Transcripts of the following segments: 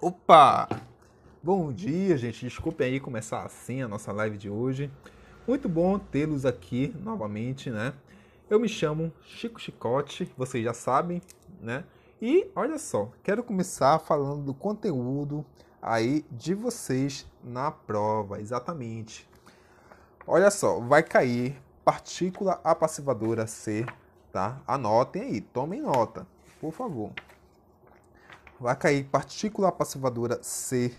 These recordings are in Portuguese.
Opa! Bom dia, gente. Desculpe aí começar assim a nossa live de hoje. Muito bom tê-los aqui novamente, né? Eu me chamo Chico Chicote, vocês já sabem, né? E olha só, quero começar falando do conteúdo aí de vocês na prova, exatamente. Olha só, vai cair partícula passivadora C, tá? Anotem aí, tomem nota, por favor vai cair partícula passivadora C,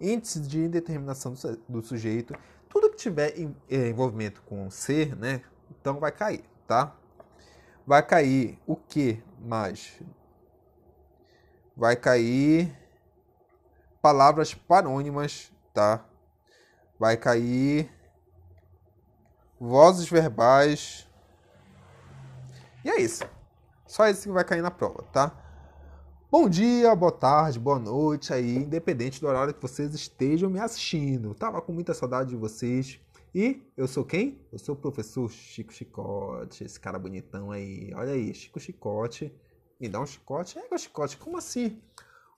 índice de indeterminação do sujeito, tudo que tiver eh, envolvimento com C, né? Então vai cair, tá? Vai cair o que mais? Vai cair palavras parônimas, tá? Vai cair vozes verbais. E é isso. Só isso que vai cair na prova, tá? Bom dia, boa tarde, boa noite aí, independente do horário que vocês estejam me assistindo. Tava com muita saudade de vocês. E eu sou quem? Eu sou o professor Chico Chicote, esse cara bonitão aí. Olha aí, Chico Chicote. Me dá um chicote? É, um chicote, como assim?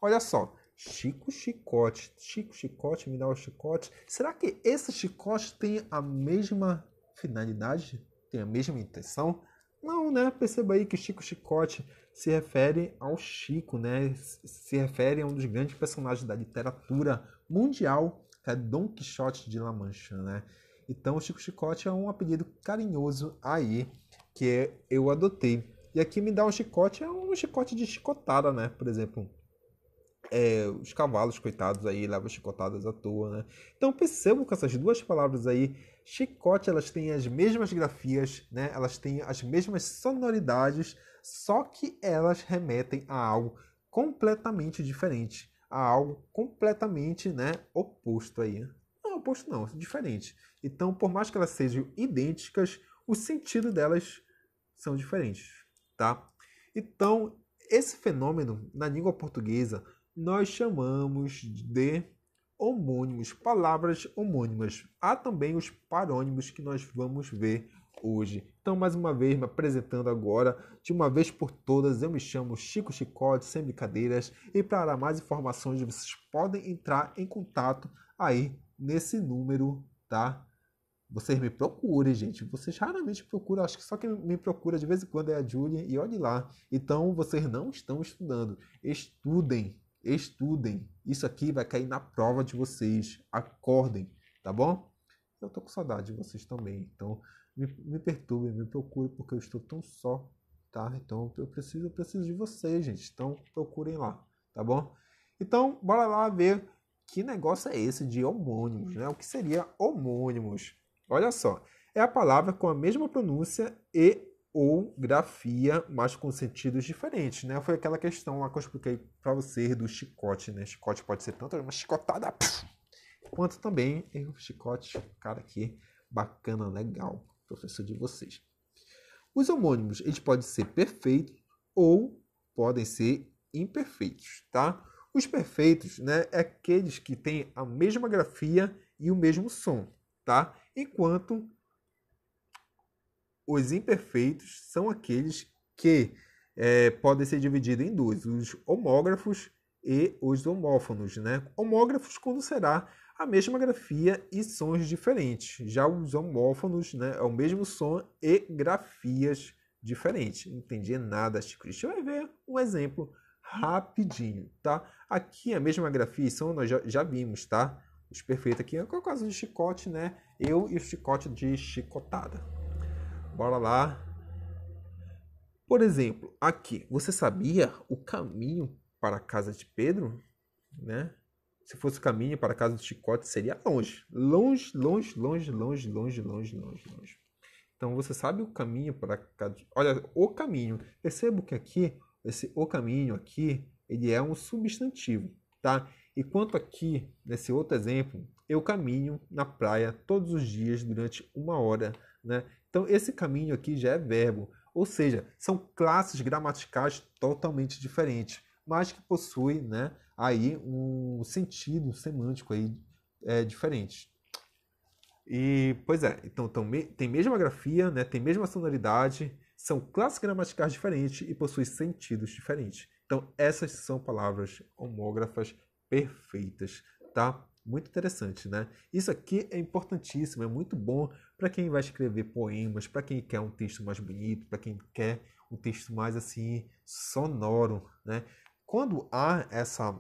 Olha só, Chico Chicote, Chico Chicote, me dá um chicote. Será que esse chicote tem a mesma finalidade? Tem a mesma intenção? Não, né? Perceba aí que Chico Chicote se refere ao Chico, né? Se refere a um dos grandes personagens da literatura mundial, que é Dom Quixote de La Mancha, né? Então, Chico Chicote é um apelido carinhoso aí que eu adotei. E aqui me dá um chicote, é um chicote de chicotada, né? Por exemplo, é, os cavalos, coitados aí, levam chicotadas à toa, né? Então percebo que essas duas palavras aí Chicote, elas têm as mesmas grafias, né? Elas têm as mesmas sonoridades, só que elas remetem a algo completamente diferente, a algo completamente, né, oposto aí. Não oposto não, diferente. Então, por mais que elas sejam idênticas, o sentido delas são diferentes, tá? Então, esse fenômeno na língua portuguesa nós chamamos de homônimos, palavras homônimas. Há também os parônimos que nós vamos ver hoje. Então, mais uma vez, me apresentando agora, de uma vez por todas, eu me chamo Chico Chicote, sem brincadeiras, e para mais informações, vocês podem entrar em contato aí nesse número, tá? Vocês me procurem, gente. Vocês raramente procuram, acho que só quem me procura de vez em quando é a Julia, e olhe lá. Então, vocês não estão estudando. Estudem, Estudem. Isso aqui vai cair na prova de vocês. Acordem, tá bom? Eu tô com saudade de vocês também. Então, me, me perturbem, me procurem, porque eu estou tão só, tá? Então, eu preciso, eu preciso de vocês, gente. Então, procurem lá, tá bom? Então, bora lá ver que negócio é esse de homônimos, né? O que seria homônimos? Olha só, é a palavra com a mesma pronúncia e ou grafia, mas com sentidos diferentes, né? Foi aquela questão lá que eu expliquei para vocês do chicote, né? Chicote pode ser tanto uma chicotada, quanto também é um chicote, cara que bacana, legal, professor de vocês. Os homônimos, eles podem ser perfeitos ou podem ser imperfeitos, tá? Os perfeitos, né, é aqueles que têm a mesma grafia e o mesmo som, tá? Enquanto os imperfeitos são aqueles que é, podem ser divididos em dois, os homógrafos e os homófonos. Né? Homógrafos quando será a mesma grafia e sons diferentes. Já os homófonos né, é o mesmo som e grafias diferentes. Não entendi nada, Chico. Deixa eu ver um exemplo rapidinho, tá? Aqui a mesma grafia e som nós já, já vimos, tá? Os perfeitos aqui é o caso de chicote, né? Eu e o chicote de chicotada. Bora lá. Por exemplo, aqui, você sabia o caminho para a casa de Pedro? Né? Se fosse o caminho para a casa do Chicote, seria longe. Longe, longe, longe, longe, longe, longe, longe, longe. Então você sabe o caminho para a casa. De... Olha, o caminho. Percebo que aqui, esse o caminho aqui, ele é um substantivo, tá? E quanto aqui, nesse outro exemplo, eu caminho na praia todos os dias durante uma hora, né? Então, esse caminho aqui já é verbo, ou seja, são classes gramaticais totalmente diferentes, mas que possuem né, aí um sentido semântico aí, é, diferente. E, pois é, então tem mesma grafia, né, tem mesma sonoridade, são classes gramaticais diferentes e possuem sentidos diferentes. Então, essas são palavras homógrafas perfeitas, tá? Muito interessante, né? Isso aqui é importantíssimo, é muito bom para quem vai escrever poemas, para quem quer um texto mais bonito, para quem quer um texto mais assim sonoro, né? Quando há essa,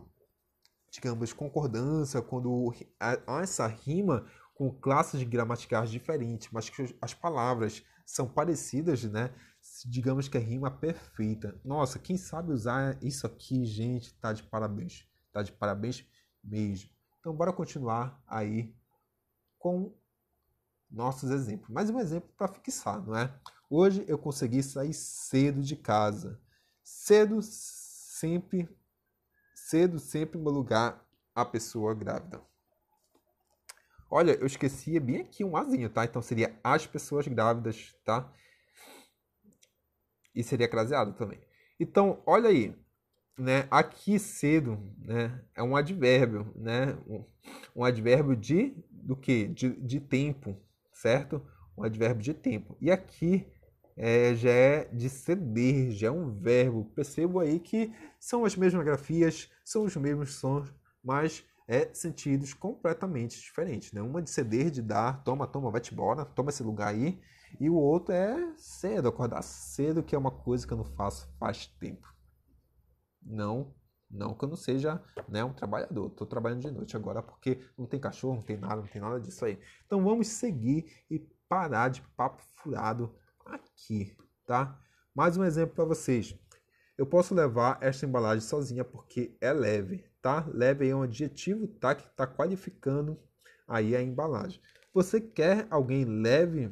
digamos, concordância, quando há essa rima com classes gramaticais diferentes, mas que as palavras são parecidas, né? Digamos que a rima é perfeita. Nossa, quem sabe usar isso aqui, gente, tá de parabéns. Tá de parabéns mesmo. Então, bora continuar aí com nossos exemplos. Mais um exemplo para fixar, não é? Hoje eu consegui sair cedo de casa. Cedo sempre, cedo sempre no lugar a pessoa grávida. Olha, eu esqueci bem aqui um azinho, tá? Então seria as pessoas grávidas, tá? E seria craseado também. Então, olha aí né? Aqui cedo, né? É um advérbio, né? Um, advérbio de do que? De, de tempo, certo? Um advérbio de tempo. E aqui é, já é de ceder, já é um verbo. Percebo aí que são as mesmas grafias, são os mesmos sons, mas é sentidos completamente diferentes. Né? Uma de ceder, de dar, toma, toma, vai-te embora, toma esse lugar aí. E o outro é cedo, acordar cedo, que é uma coisa que eu não faço faz tempo. Não, não que eu não seja né, um trabalhador, estou trabalhando de noite agora porque não tem cachorro, não tem nada, não tem nada disso aí. Então vamos seguir e parar de papo furado aqui, tá? Mais um exemplo para vocês. Eu posso levar esta embalagem sozinha porque é leve, tá? Leve é um adjetivo, tá? Que está qualificando aí a embalagem. Você quer alguém leve?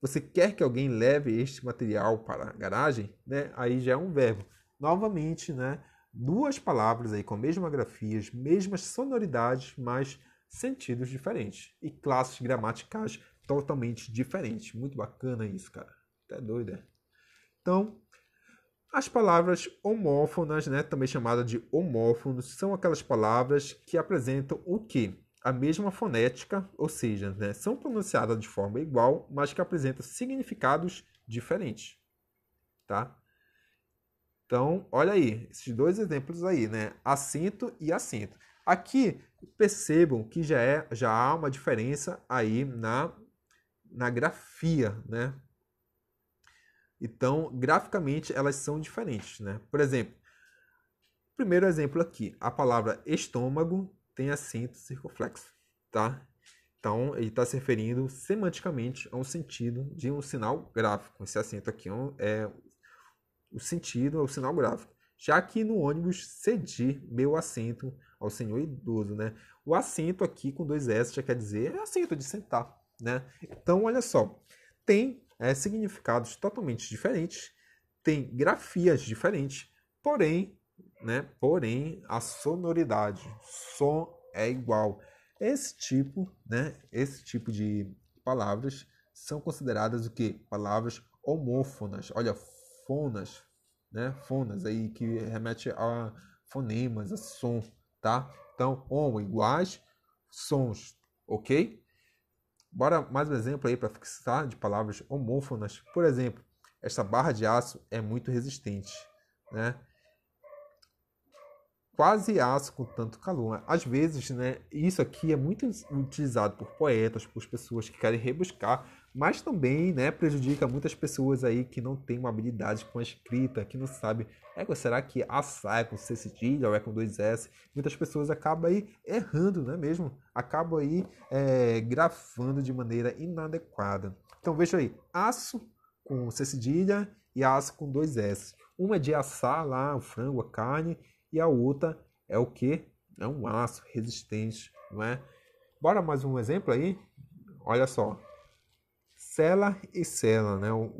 Você quer que alguém leve este material para a garagem? Né? Aí já é um verbo novamente, né? Duas palavras aí com a mesma grafia, as mesmas sonoridades, mas sentidos diferentes e classes gramaticais totalmente diferentes. Muito bacana isso, cara. Até tá doida. É? Então, as palavras homófonas, né, também chamada de homófonos, são aquelas palavras que apresentam o que? A mesma fonética, ou seja, né, são pronunciadas de forma igual, mas que apresentam significados diferentes, tá? Então, olha aí, esses dois exemplos aí, né? Assinto e assento. Aqui, percebam que já, é, já há uma diferença aí na, na grafia, né? Então, graficamente, elas são diferentes, né? Por exemplo, primeiro exemplo aqui, a palavra estômago tem acento circunflexo, tá? Então, ele está se referindo semanticamente a um sentido de um sinal gráfico. Esse acento aqui é, é o sentido é o sinal gráfico, já que no ônibus cedi meu assento ao senhor idoso, né? O assento aqui com dois S já quer dizer é assento de sentar, né? Então, olha só, tem é, significados totalmente diferentes, tem grafias diferentes, porém, né? Porém, a sonoridade, som é igual. Esse tipo, né? Esse tipo de palavras são consideradas o que? Palavras homófonas. Olha, fonas, né? Fonas aí que remete a fonemas, a som, tá? Então, on iguais sons, ok? Bora mais um exemplo aí para fixar de palavras homófonas. Por exemplo, esta barra de aço é muito resistente, né? Quase aço com tanto calor. Às vezes, né, isso aqui é muito utilizado por poetas, por pessoas que querem rebuscar mas também né, prejudica muitas pessoas aí que não têm uma habilidade com a escrita, que não sabe, é, será que A sai com C cedilha ou é com 2S? Muitas pessoas acabam aí errando, não é mesmo? Acabam aí é, grafando de maneira inadequada. Então veja aí, aço com C cedilha e aço com 2S. Uma é de assar lá o frango, a carne, e a outra é o que? É um aço resistente, não é? Bora mais um exemplo aí? Olha só cela e cela, né? O,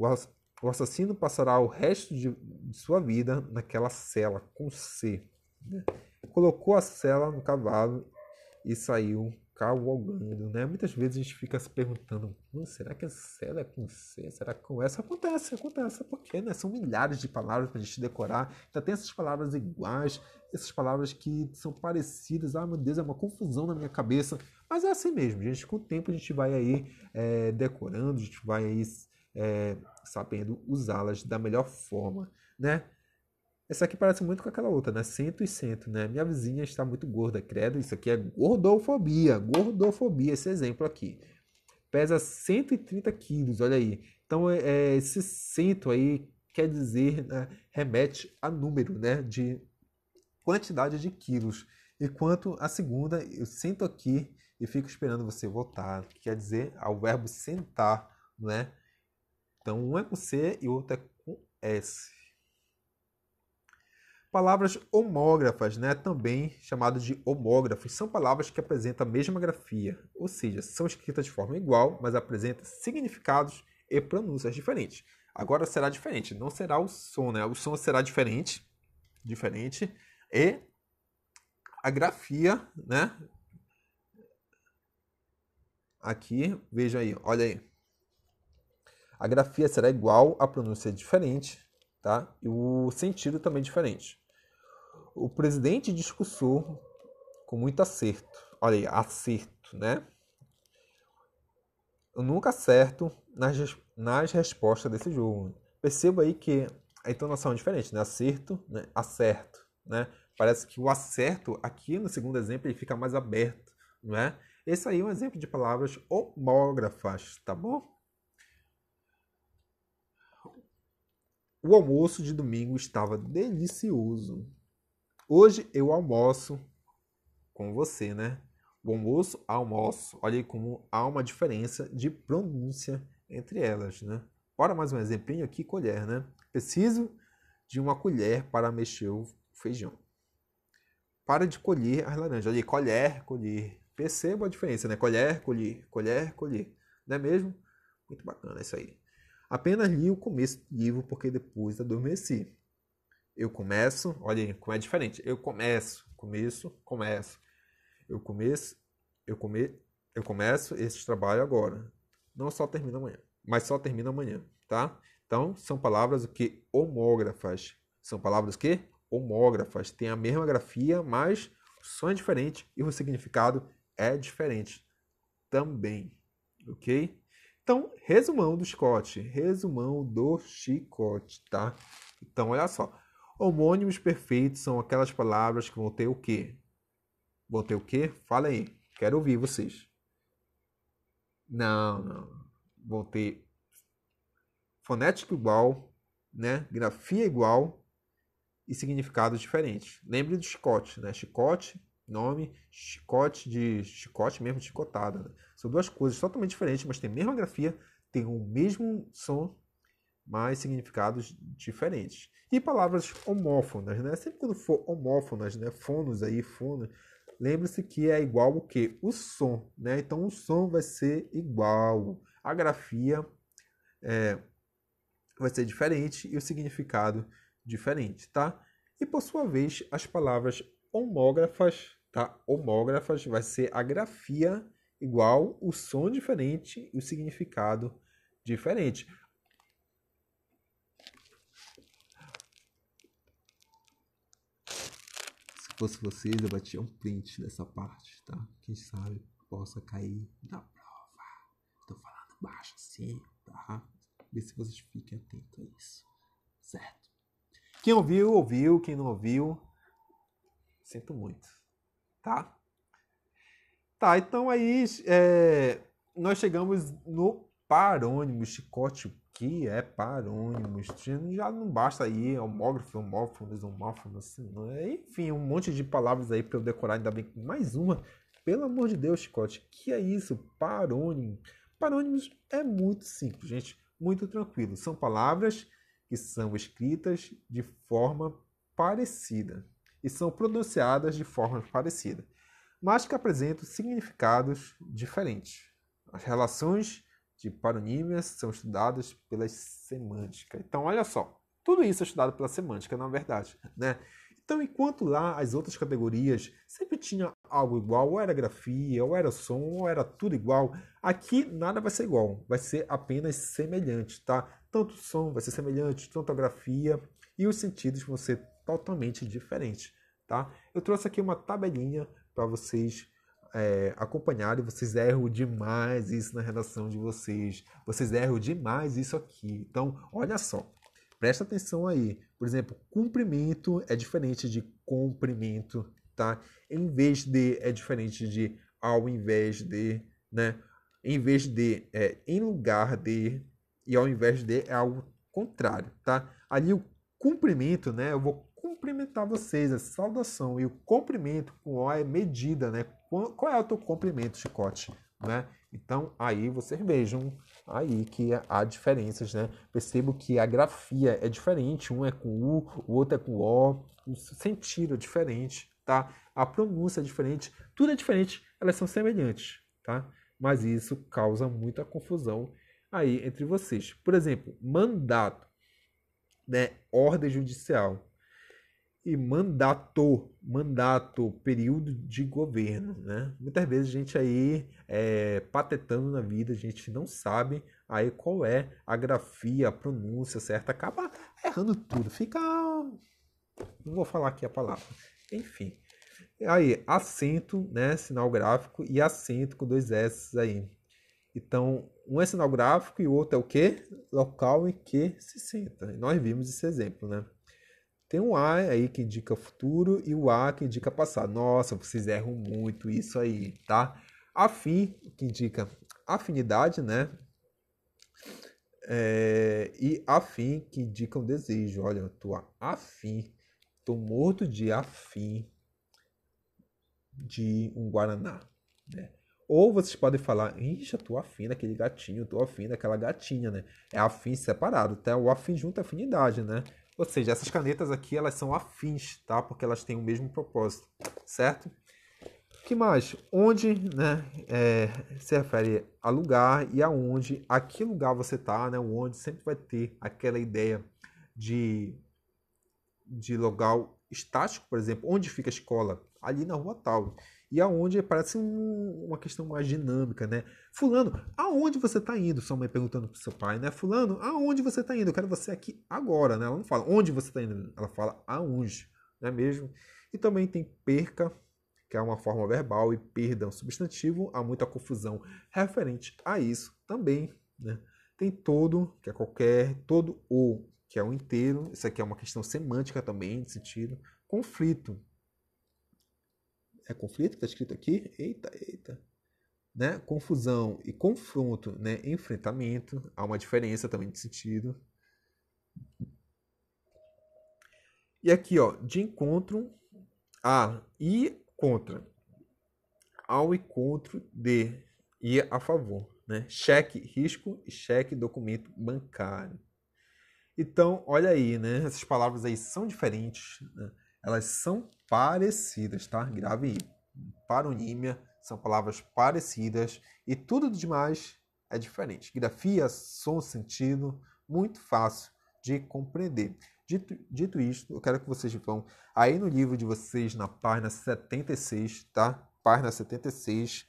o assassino passará o resto de, de sua vida naquela cela com C. Né? Colocou a cela no cavalo e saiu cavalgando, né? Muitas vezes a gente fica se perguntando, será que é será com C, será que com S? Acontece, acontece, porque né? são milhares de palavras para a gente decorar, ainda tem essas palavras iguais, essas palavras que são parecidas, ah meu Deus, é uma confusão na minha cabeça, mas é assim mesmo, gente, com o tempo a gente vai aí é, decorando, a gente vai aí é, sabendo usá-las da melhor forma, né? Essa aqui parece muito com aquela outra, né? Cento e cento, né? Minha vizinha está muito gorda, credo. Isso aqui é gordofobia, gordofobia, esse exemplo aqui. Pesa 130 quilos, olha aí. Então, é, é, esse cento aí quer dizer, né? remete a número, né? De quantidade de quilos. E quanto à segunda, eu sento aqui e fico esperando você votar. Que quer dizer ao verbo sentar, né? Então, um é com C e o outro é com S. Palavras homógrafas, né, também chamadas de homógrafos, são palavras que apresentam a mesma grafia, ou seja, são escritas de forma igual, mas apresentam significados e pronúncias diferentes. Agora será diferente, não será o som, né? O som será diferente, diferente e a grafia, né? Aqui, veja aí, olha aí. A grafia será igual, a pronúncia é diferente, tá? e o sentido também é diferente. O presidente discursou com muito acerto. Olha aí, acerto, né? Eu nunca acerto nas, nas respostas desse jogo. Perceba aí que a entonação é diferente, né? Acerto, né? acerto, né? Parece que o acerto aqui no segundo exemplo ele fica mais aberto, né? Esse aí é um exemplo de palavras homógrafas, tá bom? O almoço de domingo estava delicioso. Hoje eu almoço com você, né? O almoço, almoço. Olha aí como há uma diferença de pronúncia entre elas, né? Para mais um exemplinho aqui, colher, né? Preciso de uma colher para mexer o feijão. Para de colher as laranjas. Olha aí, colher, colher. Perceba a diferença, né? Colher, colher, colher, colher. Não é mesmo? Muito bacana isso aí. Apenas li o começo do livro porque depois adormeci. Eu começo, olha aí como é diferente. Eu começo, começo, começo. Eu começo, eu come, eu começo esse trabalho agora. Não só termina amanhã, mas só termina amanhã, tá? Então, são palavras o que homógrafas. São palavras que homógrafas, têm a mesma grafia, mas o som é diferente e o significado é diferente também, OK? Então, resumão do Scott, resumão do chicote, tá? Então, olha só. Homônimos perfeitos são aquelas palavras que vão ter o quê? Vão ter o quê? Fala aí. Quero ouvir vocês. Não, não. Vão ter fonética igual, né? Grafia igual e significados diferentes. Lembre do chicote, né? Chicote, nome, chicote de chicote mesmo, chicotada. Né? São duas coisas totalmente diferentes, mas tem a mesma grafia, tem o mesmo som, mas significados diferentes. E palavras homófonas, né? Sempre quando for homófonas, né? Fonos aí, fonos, lembre-se que é igual o que? O som, né? Então o som vai ser igual. A grafia é, vai ser diferente e o significado diferente, tá? E por sua vez, as palavras homógrafas, tá? Homógrafas vai ser a grafia igual, o som diferente e o significado diferente. Se fosse vocês, eu batia um print nessa parte, tá? Quem sabe possa cair na prova. Estou falando baixo assim, tá? Vê se vocês fiquem atentos a isso, certo? Quem ouviu, ouviu. Quem não ouviu, sinto muito, tá? Tá, então aí é, é, nós chegamos no parônimo, chicote, o que é parônimo? Já não basta aí é homógrafo, homófono homófonos, assim, é? enfim, um monte de palavras aí para eu decorar, ainda bem que mais uma. Pelo amor de Deus, chicote, que é isso? Parônimo. Parônimos é muito simples, gente, muito tranquilo. São palavras que são escritas de forma parecida e são pronunciadas de forma parecida mas que apresentam significados diferentes. As relações de paronímias são estudadas pela semântica. Então, olha só, tudo isso é estudado pela semântica, na verdade, né? Então, enquanto lá as outras categorias sempre tinha algo igual, ou era grafia, ou era som, ou era tudo igual, aqui nada vai ser igual, vai ser apenas semelhante, tá? Tanto o som vai ser semelhante, tanto a grafia e os sentidos vão ser totalmente diferentes, tá? Eu trouxe aqui uma tabelinha para vocês é, acompanharem. Vocês erram demais isso na redação de vocês. Vocês erram demais isso aqui. Então, olha só. Presta atenção aí. Por exemplo, cumprimento é diferente de comprimento, tá? Em vez de é diferente de ao invés de, né? Em vez de é em lugar de e ao invés de é algo contrário, tá? Ali o cumprimento, né? Eu vou cumprimentar vocês. A saudação e o cumprimento com O é medida, né? Qual é o teu cumprimento, Chicote? Né? Então, aí vocês vejam aí que há diferenças, né? Percebo que a grafia é diferente, um é com U, o outro é com O, o sentido é diferente, tá? A pronúncia é diferente, tudo é diferente, elas são semelhantes, tá? Mas isso causa muita confusão aí entre vocês. Por exemplo, mandato, né? Ordem judicial e mandato, mandato, período de governo, né? Muitas vezes a gente aí é, patetando na vida, a gente não sabe aí qual é a grafia, a pronúncia certa, acaba errando tudo, fica... não vou falar aqui a palavra, enfim. Aí, acento, né, sinal gráfico e acento com dois S aí. Então, um é sinal gráfico e o outro é o quê? Local em que se senta. nós vimos esse exemplo, né? Tem um A aí que indica futuro e o A que indica passado. Nossa, vocês erram muito isso aí, tá? Afim, que indica afinidade, né? É, e afim, que indica um desejo. Olha, tô afim. Tô morto de afim de um Guaraná, né? Ou vocês podem falar, ixi, tô afim daquele gatinho, tô afim daquela gatinha, né? É afim separado, tá? O afim junto é afinidade, né? Ou seja, essas canetas aqui elas são afins, tá? Porque elas têm o mesmo propósito, certo? que mais? Onde né, é, se refere a lugar e aonde, a que lugar você está, né? O onde sempre vai ter aquela ideia de, de local estático, por exemplo, onde fica a escola? Ali na rua tal e aonde parece um, uma questão mais dinâmica, né? Fulano, aonde você está indo? Sua mãe perguntando o seu pai, né? Fulano, aonde você está indo? Eu quero você aqui agora, né? Ela não fala onde você está indo, ela fala aonde, não é mesmo? E também tem perca, que é uma forma verbal, e perda é um substantivo. Há muita confusão referente a isso também, né? Tem todo, que é qualquer, todo ou, que é o inteiro. Isso aqui é uma questão semântica também, de sentido. Conflito, é conflito que está escrito aqui? Eita, eita. Né? Confusão e confronto, né? enfrentamento. Há uma diferença também de sentido. E aqui, ó, de encontro a e contra. Ao encontro de e a favor. Né? Cheque risco e cheque documento bancário. Então, olha aí, né? Essas palavras aí são diferentes. Né? elas são parecidas, tá? Grave I. Paronímia são palavras parecidas e tudo demais é diferente. Grafia, som, sentido, muito fácil de compreender. Dito, dito isto, eu quero que vocês vão aí no livro de vocês, na página 76, tá? Página 76,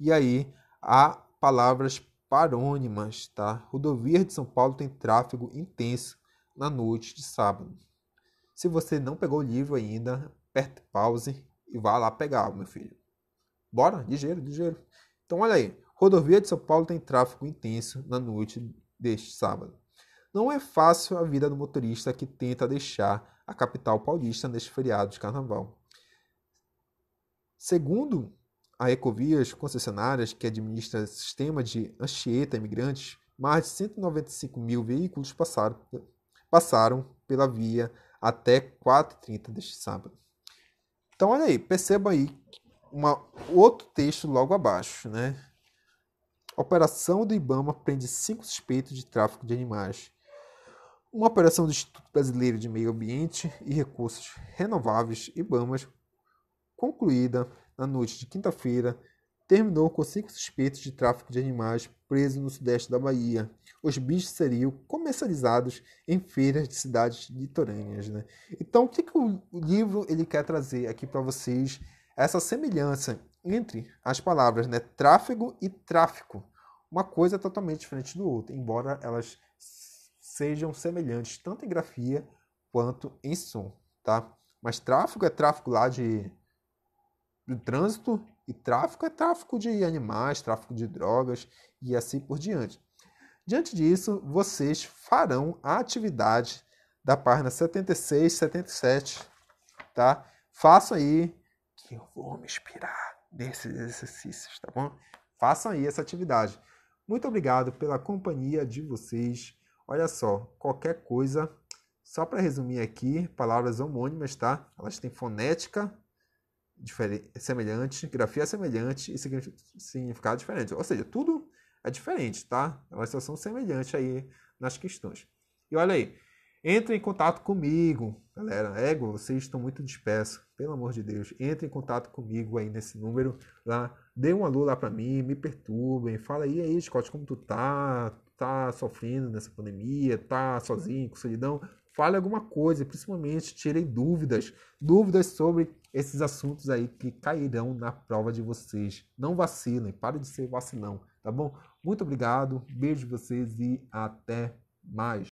e aí há palavras parônimas, tá? rodovia de São Paulo tem tráfego intenso na noite de sábado. Se você não pegou o livro ainda, aperte pause e vá lá pegar, meu filho. Bora, ligeiro, ligeiro. Então olha aí, rodovia de São Paulo tem tráfego intenso na noite deste sábado. Não é fácil a vida do motorista que tenta deixar a capital paulista neste feriado de carnaval. Segundo a Ecovias Concessionárias, que administra o sistema de Anchieta Imigrantes, mais de 195 mil veículos passaram, passaram pela via até 4h30 deste sábado. Então, olha aí, perceba aí uma, outro texto logo abaixo, né? Operação do Ibama prende cinco suspeitos de tráfico de animais. Uma operação do Instituto Brasileiro de Meio Ambiente e Recursos Renováveis, IBAMAS, concluída na noite de quinta-feira, terminou com cinco suspeitos de tráfico de animais presos no sudeste da Bahia. Os bichos seriam comercializados em feiras de cidades litorâneas. Né? Então, o que, que o livro ele quer trazer aqui para vocês? Essa semelhança entre as palavras né? tráfego e tráfico. Uma coisa é totalmente diferente do outro, embora elas sejam semelhantes tanto em grafia quanto em som. Tá? Mas tráfego é tráfego lá de, de trânsito e tráfico é tráfico de animais, tráfico de drogas e assim por diante. Diante disso, vocês farão a atividade da página 76, 77, tá? Façam aí que eu vou me inspirar nesses exercícios, tá bom? Façam aí essa atividade. Muito obrigado pela companhia de vocês. Olha só, qualquer coisa, só para resumir aqui, palavras homônimas, tá? Elas têm fonética, diferente, semelhante, grafia é semelhante e significado diferente. Ou seja, tudo é diferente, tá? É uma situação semelhante aí nas questões. E olha aí, entre em contato comigo, galera. Ego, vocês estão muito dispersos, pelo amor de Deus. Entre em contato comigo aí nesse número lá. Tá? Dê um alô lá pra mim, me perturbem. Fala aí, aí, Scott, como tu tá? Tá sofrendo nessa pandemia? Tá sozinho, com solidão? Fale alguma coisa, principalmente tirei dúvidas. Dúvidas sobre esses assuntos aí que cairão na prova de vocês. Não vacilem, parem de ser vacilão, tá bom? Muito obrigado, beijo vocês e até mais.